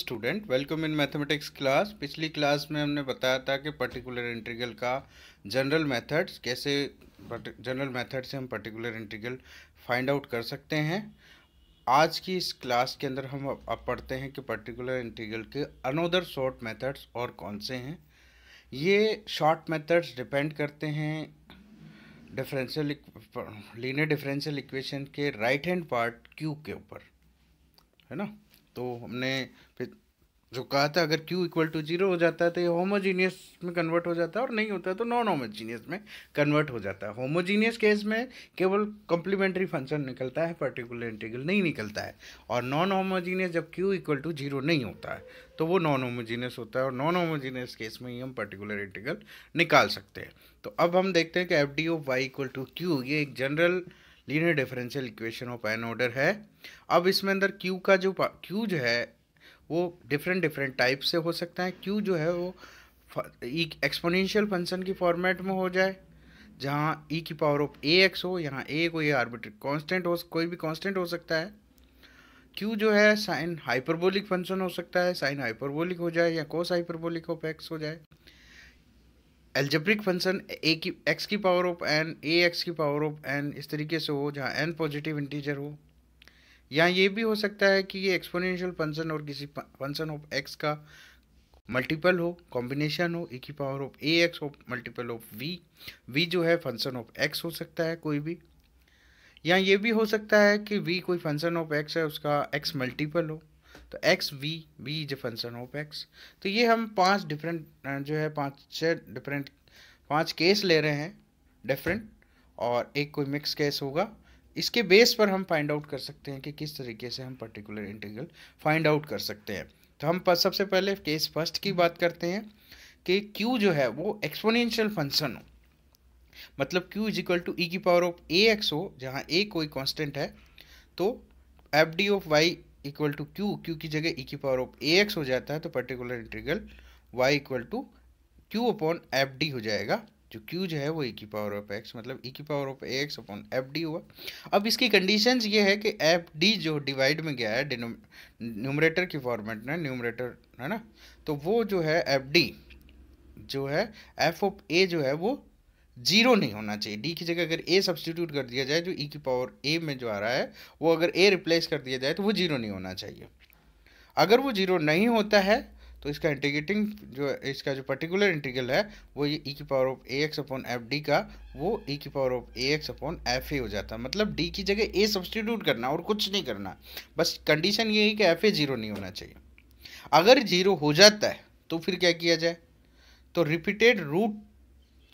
student welcome in mathematics class पिछली class में हमने बताया था कि पर्टिकुलर इंटीग्रल का जनरल मेथड्स कैसे जनरल मेथड से हम पर्टिकुलर इंटीग्रल फाइंड आउट कर सकते हैं आज की इस क्लास के अंदर हम अब पढ़ते हैं कि पर्टिकुलर इंटीग्रल के अनोदर शॉर्ट मेथड्स और कौन से हैं ये शॉर्ट मेथड्स डिपेंड करते हैं डिफरेंशियल लीनियर डिफरेंशियल इक्वेशन के राइट हैंड पार्ट क्यू के ऊपर है ना तो हमने फिर जो कहा था अगर क्यू इक्वल टू जीरो हो जाता है तो ये होमोजीनियस में कन्वर्ट हो जाता है और नहीं होता तो नॉन होमोजीनियस में कन्वर्ट हो जाता है होमोजीनियस केस में केवल कॉम्प्लीमेंट्री फंक्शन निकलता है पर्टिकुलर इंटीग्रल नहीं निकलता है और नॉन होमोजीनियस जब क्यू इक्वल टू जीरो नहीं होता है तो वो नॉन होमोजीनियस होता है और नॉन होमोजीनियस केस में ही हम पर्टिकुलर इंटीग्रल निकाल सकते हैं तो अब हम देखते हैं कि F D of Y equal to Q ये एक general linear differential equation of N order है अब इसमें अंदर क्यू का जो क्यू जो है वो डिफरेंट डिफरेंट टाइप से हो सकता है क्यू जो है वो एक एक्सपोनेंशियल फंक्शन की फॉर्मेट में हो जाए जहाँ ई e की पावर ऑफ ए एक्स हो यहाँ ए कोई आर्बिटर कांस्टेंट हो कोई भी कांस्टेंट हो सकता है क्यू जो है साइन हाइपरबोलिक फंक्शन हो सकता है साइन हाइपरबोलिक हो जाए या कोस हाइपरबोलिक ऑफ एक्स हो जाए एल्जेब्रिक फंक्शन ए की एक्स की power of N A X की पावर ऑफ एन इस तरीके से हो जहाँ एन पॉजिटिव इंटीजर हो या ये भी हो सकता है कि ये एक्सपोनेंशियल फंक्शन और किसी फंक्शन ऑफ एक्स का मल्टीपल हो कॉम्बिनेशन हो ए e की power of A X of multiple of V V जो है फंक्शन ऑफ एक्स हो सकता है कोई भी या ये भी हो सकता है कि वी कोई फंक्शन ऑफ एक्स है उसका एक्स मल्टीपल हो तो X V V is a function of X तो ये हम पांच डिफरेंट जो है पांच छः डिफरेंट पांच केस ले रहे हैं डिफरेंट और एक कोई मिक्स केस होगा इसके बेस पर हम फाइंड आउट कर सकते हैं कि किस तरीके से हम पर्टिकुलर इंटीग्रल फाइंड आउट कर सकते हैं तो हम सबसे पहले केस फर्स्ट की बात करते हैं कि क्यू जो है वो एक्सपोनेंशियल फंक्शन हो मतलब क्यू इज इक्वल टू ई की पावर ऑफ ए एक्स हो जहाँ ए कोई कॉन्स्टेंट है तो F D of Y equal to Q Q की जगह ई e की पावर ऑफ ए एक्स हो जाता है तो particular integral Y equal to Q upon F D हो जाएगा जो क्यू जो है वो ई e की पावर ऑफ एक्स मतलब ई e की power of A X upon F D हुआ अब इसकी कंडीशंस ये है कि एफ डी जो डिवाइड में गया है न्यूमरेटर की फॉर्मेट में न्यूमरेटर है ना तो वो जो है एफ डी जो है एफ ऑफ ए जो है वो जीरो नहीं होना चाहिए डी की जगह अगर ए सब्सटीट्यूट कर दिया जाए जो ई e की पावर ए में जो आ रहा है वो अगर ए रिप्लेस कर दिया जाए तो वो जीरो नहीं होना चाहिए अगर वो जीरो नहीं होता है तो इसका इंटीग्रेटिंग जो इसका जो पर्टिकुलर इंटीग्रल है वो ये ई e की power of A X upon F D का वो ई e की power of A X upon F A हो जाता है मतलब डी की जगह ए सब्सटीट्यूट करना और कुछ नहीं करना बस कंडीशन ये है कि एफ ए जीरो नहीं होना चाहिए अगर जीरो हो जाता है तो फिर क्या किया जाए तो रिपीटेड रूट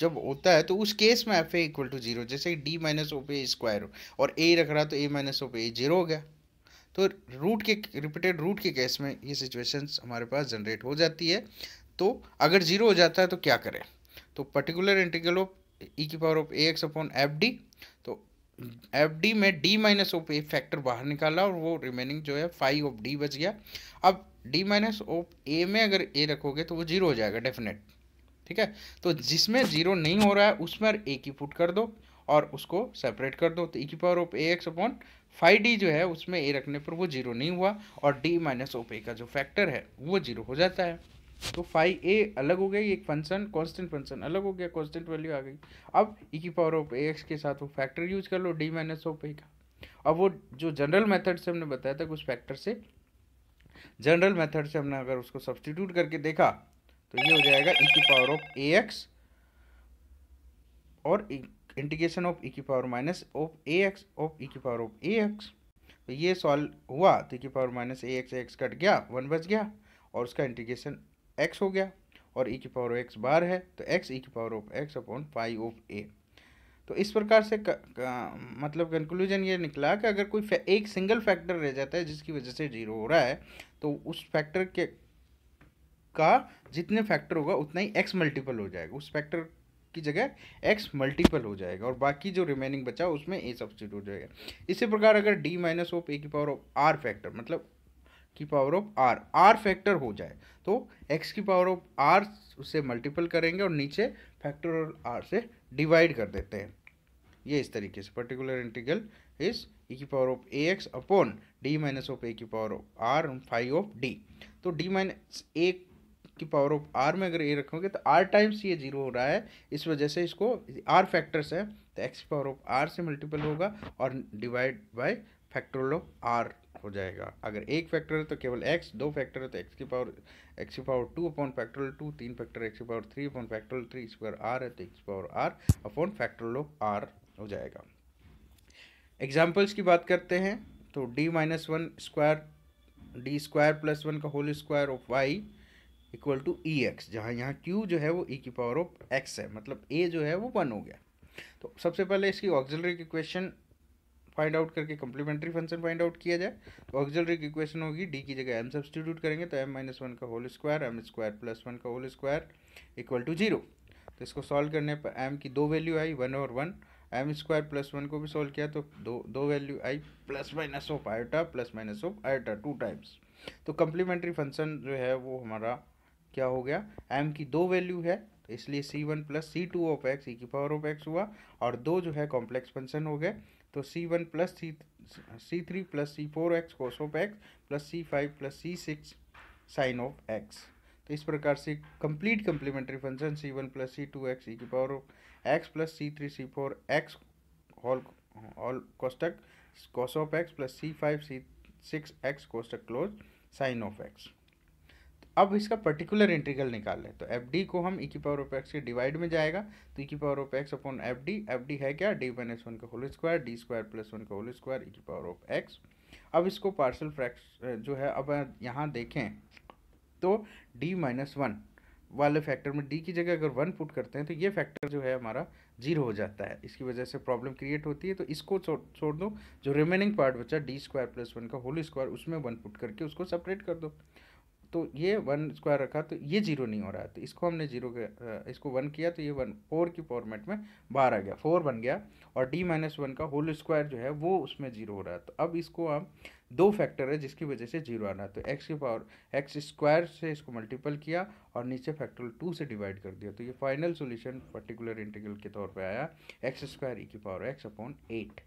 जब होता है तो उस केस में F A equal to zero जैसे डी माइनस ओ पे स्क्वायर हो और ए रख रहा तो ए माइनस ओ पे ए जीरो हो गया तो रूट के रिपीटेड रूट के केस में ये सिचुएशंस हमारे पास जनरेट हो जाती है तो अगर जीरो हो जाता है तो क्या करें तो पर्टिकुलर इंटीग्रल ऑफ ई की power of A X upon F D तो एफ डी में डी माइनस ओ पे फैक्टर बाहर निकाला और वो रिमेनिंग जो है फाइव ऑफ डी बच गया अब डी माइनस ओ ए में अगर ए रखोगे तो वो जीरो हो जाएगा डेफिनेट ठीक है तो जिसमें जीरो नहीं हो रहा है उसमें ए की पुट कर दो और उसको सेपरेट कर दो तो ए की power of A X upon five D जो है उसमें ए रखने पर वो जीरो नहीं हुआ और डी माइनस ऑफ ए का जो फैक्टर है वो जीरो हो जाता है तो फाइव ए अलग हो गई एक फंक्शन कॉन्स्टेंट फंक्शन अलग हो गया कॉन्स्टेंट वैल्यू आ गई अब ई की पावर ऑफ ए एक्स के साथ वो फैक्टर यूज कर लो डी माइनस ऑफ ए का अब वो जो जनरल मेथड से हमने बताया था उस फैक्टर से जनरल मेथड से हमने अगर उसको सब्सटीट्यूट करके देखा तो ये हो जाएगा ई e की पावर ऑफ ए एक्स और इंटीग्रेशन ऑफ ई की power minus of A X of E की पावर ऑफ ए एक्स तो ये सॉल्व हुआ तो ई e की power minus A X X कट गया वन बच गया और उसका इंटीग्रेशन एक्स हो गया और ई e की पावर ऑफ एक्स बाहर है तो एक्स ई की power of X upon five of A तो इस प्रकार से क, क, मतलब कंक्लूजन ये निकला कि अगर कोई एक सिंगल फैक्टर रह जाता है जिसकी वजह से जीरो हो रहा है तो उस फैक्टर के का जितने फैक्टर होगा उतना ही एक्स मल्टीपल हो जाएगा उस फैक्टर की जगह एक्स मल्टीपल हो जाएगा और बाकी जो रिमेनिंग बचा उसमें ए सब्सिट्यूट हो जाएगा इसी प्रकार अगर डी माइनस ऑफ ए की पावर ऑफ आर फैक्टर मतलब की power of R R factor हो जाए तो एक्स की पावर ऑफ आर उससे मल्टीपल करेंगे और नीचे फैक्टर और आर से डिवाइड कर देते हैं ये इस तरीके से पर्टिकुलर इंटीग्रल इज ए की power of A X upon D minus of A की power of R five of D तो डी माइनस ए की पावर ऑफ आर में अगर ए रखोगे तो आर टाइम्स ये जीरो हो रहा है इस वजह से इसको आर फैक्टर्स है तो एक्स पावर ऑफ आर से मल्टीपल होगा और divide by factor of R हो जाएगा अगर एक फैक्टर है तो केवल एक्स दो फैक्टर है तो एक्स की पावर एक्स की power two upon factor two तीन फैक्टर एक्स की power three upon factor three square R है तो X power R upon factor of R हो जाएगा एग्जाम्पल्स की बात करते हैं तो D minus one square D square plus one का whole square of Y equal to E X जहाँ यहाँ क्यू जो है वो ई e की पावर ऑफ एक्स है मतलब ए जो है वो वन हो गया तो सबसे पहले इसकी ऑक्जिलरी इक्वेशन फाइंड आउट करके कम्प्लीमेंट्री फंक्शन फाइंड आउट किया जाए तो ऑक्जिलरी इक्वेशन होगी डी की जगह एम सब्सटीट्यूट करेंगे तो एम माइनस वन का whole square M square plus one का whole square equal to zero तो इसको सॉल्व करने पर एम की दो वैल्यू आई वन और one M square plus one को भी सॉल्व किया तो दो दो वैल्यू आई plus minus of iota plus minus of iota two times तो कम्प्लीमेंट्री फंक्शन जो है वो हमारा क्या हो गया एम की दो वैल्यू है तो इसलिए C one plus C two of X E की पावर ऑफ एक्स हुआ और दो जो है कॉम्प्लेक्स फंक्शन हो गए तो C one plus C C three plus C four X cos of X plus C five plus C six sine of X तो इस प्रकार से complete complementary function C one plus C two X E की power of X plus C three C four X all all कोस्टक cos of X plus C five C six X कोस्टक close sine of X अब इसका particular integral निकाल लें तो F D को हम ई e की पावर ऑफ एक्स के डिवाइड में जाएगा तो ई e की power of X upon F D F D है क्या डी माइनस वन का whole square D square plus one का होल स्क्वायर ई की पावर ऑफ एक्स अब इसको पार्सल फ्रैक्श जो है अब यहाँ देखें तो डी माइनस वन वाले फैक्टर में डी की जगह अगर वन पुट करते हैं तो ये फैक्टर जो है हमारा जीरो हो जाता है इसकी वजह से प्रॉब्लम क्रिएट होती है तो इसको छोड़ छोड़ दो जो रिमेनिंग पार्ट बचा डी स्क्वायर प्लस वन का होल स्क्वायर उसमें वन पुट करके उसको सेपरेट कर दो तो ये वन स्क्वायर रखा तो ये जीरो नहीं हो रहा है तो इसको हमने जीरो के इसको वन किया तो ये वन फोर की फॉर्मेट में बाहर आ गया फोर बन गया और डी माइनस वन का होल स्क्वायर जो है वो उसमें जीरो हो रहा है तो अब इसको हम दो फैक्टर है जिसकी वजह से जीरो आ रहा है तो एक्स की पावर एक्स स्क्वायर से इसको मल्टीपल किया और नीचे फैक्टर टू से डिवाइड कर दिया तो ये फाइनल सोल्यूशन पर्टिकुलर इंटीग्रल के तौर पर आया एक्स स्क्वायर ई की पावर एक्स अपॉन एट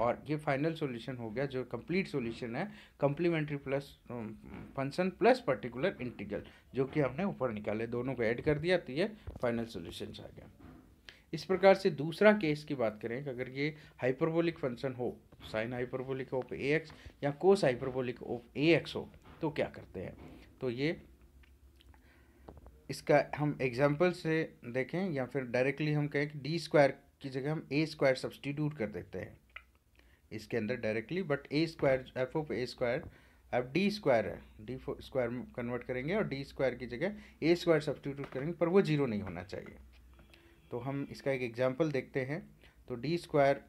और ये फाइनल सॉल्यूशन हो गया जो कंप्लीट सॉल्यूशन है complementary plus function plus particular integral जो कि हमने ऊपर निकाले दोनों को ऐड कर दिया तो ये फाइनल सॉल्यूशन आ गया इस प्रकार से दूसरा केस की बात करें कि अगर ये हाइपरबोलिक फंक्शन हो sine hyperbolic of A X या cos hyperbolic of A X हो तो क्या करते हैं तो ये इसका हम एग्जाम्पल से देखें या फिर डायरेक्टली हम कहें कि डी स्क्वायर की जगह हम ए स्क्वायर सब्सटीट्यूट कर देते हैं इसके अंदर directly but A square F of A square अब डी स्क्वायर है डी स्क्वायर कन्वर्ट करेंगे और डी स्क्वायर की जगह ए स्क्वायर सब्सटीट्यूट करेंगे पर वो जीरो नहीं होना चाहिए तो हम इसका एक एग्जाम्पल देखते हैं तो D square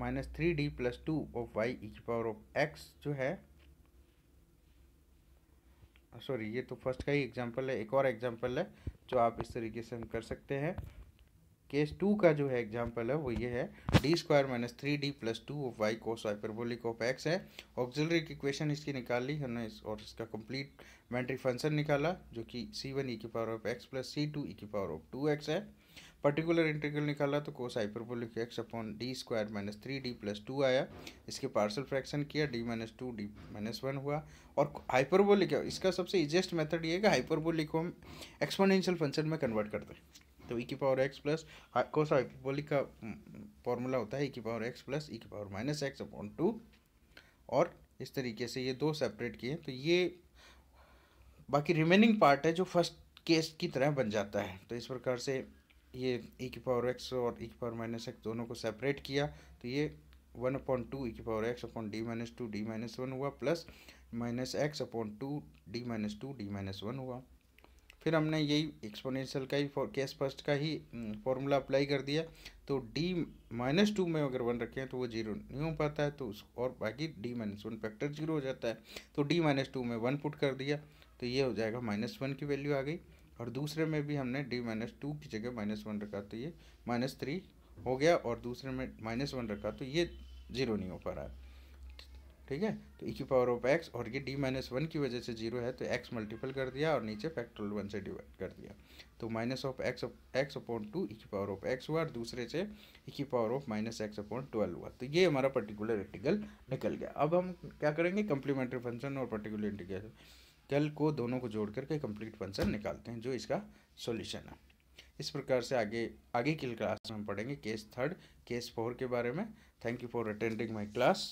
minus three D plus two of Y की पावर ऑफ एक्स जो है सॉरी ये तो फर्स्ट का ही एग्जाम्पल है एक और एग्जाम्पल है जो आप इस तरीके से हम कर सकते हैं केस टू का जो है एग्जाम्पल है वो ये है D square minus three D plus two of Y cos hyperbolic of X है ऑक्सिलरी इक्वेशन इसकी निकाल ली हमने इस और इसका कंप्लीट मेंट्री फंक्शन निकाला जो कि सी वन ई की power of X plus C two ई की पावर ऑफ टू एक्स है पर्टिकुलर इंटीग्रल निकाला तो cos hyperbolic X upon D square minus three D plus two आया इसके पार्सल फ्रैक्शन किया D minus two D minus one हुआ और hyperbolic इसका सबसे ईजिएस्ट मेथड ये है कि हाइपरबोलिक को हम एक्सपोनेंशियल फंक्शन में कन्वर्ट करते हैं तो ई e की power X plus cos hyperbolic का फॉर्मूला हम्म, होता है ई e की पावर एक्स प्लस ई की power minus x upon two और इस तरीके से ये दो सेपरेट किए तो ये बाकी रिमेनिंग पार्ट है जो फर्स्ट केस की तरह बन जाता है तो इस प्रकार से ये ई e की पावर एक्स और ई की पावर माइनस एक्स दोनों को सेपरेट किया तो ये वन अपॉन टू ई की power X upon D minus two D minus one हुआ plus minus x upon two D minus two D minus one हुआ फिर हमने यही एक्सपोनेंशियल का ही केस फर्स्ट का ही फॉर्मूला अप्लाई कर दिया तो डी माइनस टू में अगर वन रखें तो वो जीरो नहीं हो पाता है तो उस और बाकी D minus one factor zero हो जाता है तो डी माइनस टू में वन पुट कर दिया तो ये हो जाएगा माइनस वन की वैल्यू आ गई और दूसरे में भी हमने डी माइनस टू की जगह माइनस वन रखा तो ये माइनस थ्री हो गया और दूसरे में माइनस वन रखा तो ये जीरो नहीं हो पा रहा है ठीक है तो ई e की पावर ऑफ एक्स और ये डी माइनस वन की वजह से जीरो है तो एक्स मल्टीपल कर दिया और नीचे फैक्टोरियल वन से डिवाइड कर दिया तो minus of x x upon two ई की पावर ऑफ एक्स हुआ और दूसरे से ई e की power of minus x upon twelve हुआ तो ये हमारा पर्टिकुलर इंटीग्रल निकल गया अब हम क्या करेंगे कम्प्लीमेंट्री फंक्शन और पर्टिकुलर इंटीग्रल कल को दोनों को जोड़ करके कंप्लीट फंक्शन निकालते हैं जो इसका सोल्यूशन है इस प्रकार से आगे आगे की क्लास में हम पढ़ेंगे केस थर्ड केस फोर के बारे में thank you for attending my class